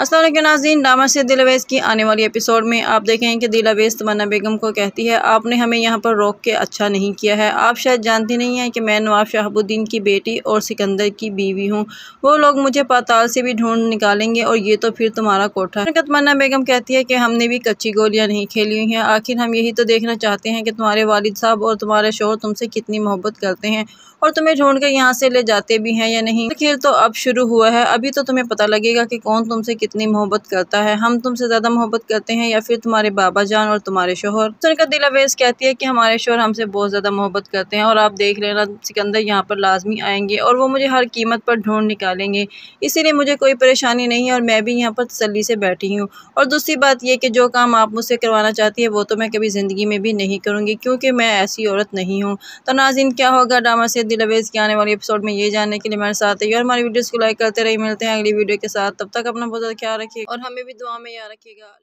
असल नाजीन डामा से दिल अवेज़ की आने वाली एपिसोड में आप देखें कि दिल अवेज़ तमन्ना बेगम को कहती है आपने हमें यहाँ पर रोक के अच्छा नहीं किया है आप शायद जानती नहीं हैं कि मैं नवाब शाहबुद्दीन की बेटी और सिकंदर की बीवी हूँ वो लोग मुझे पाताल से भी ढूंढ निकालेंगे और ये तो फिर तुम्हारा कोठा है तमन्ना बेगम कहती है कि हमने भी कच्ची गोलियाँ नहीं खेली हुई हैं आखिर हम यही तो देखना चाहते हैं कि तुम्हारे वालद साहब और तुम्हारे शोर तुमसे कितनी मोहब्बत करते हैं और तुम्हें ढूंढ कर यहाँ से ले जाते भी हैं या नहीं तो खेल तो अब शुरू हुआ है अभी तो तुम्हें पता लगेगा कि कौन तुमसे कितनी मोहब्बत करता है हम तुमसे ज़्यादा मोहब्बत करते हैं या फिर तुम्हारे बाबा जान और तुम्हारे शोहर सुनकर दिल अवेज कहती है कि हमारे शोहर हमसे बहुत ज़्यादा मोहब्बत करते हैं और आप देख लेना सिकंदर यहाँ पर लाजमी आएंगे और वो मुझे हर कीमत पर ढूंढ निकालेंगे इसीलिए मुझे कोई परेशानी नहीं है और मैं भी यहाँ पर तसली से बैठी हूँ और दूसरी बात यह कि जो काम आप मुझसे करवाना चाहती है वो तो मैं कभी ज़िंदगी में भी नहीं करूँगी क्योंकि मैं ऐसी औरत नहीं हूँ तो नाजिन क्या होगा ड्रामा से दिल अवेज़ के आने वाले एपिसोड में ये जानने के लिए हमारे साथ ही और हमारी वीडियोज़ को लाइक करते रहिए मिलते हैं अगली वीडियो के साथ तब तक अपना बहुत क्या रखिएगा और हमें भी दुआ में याद रखिएगा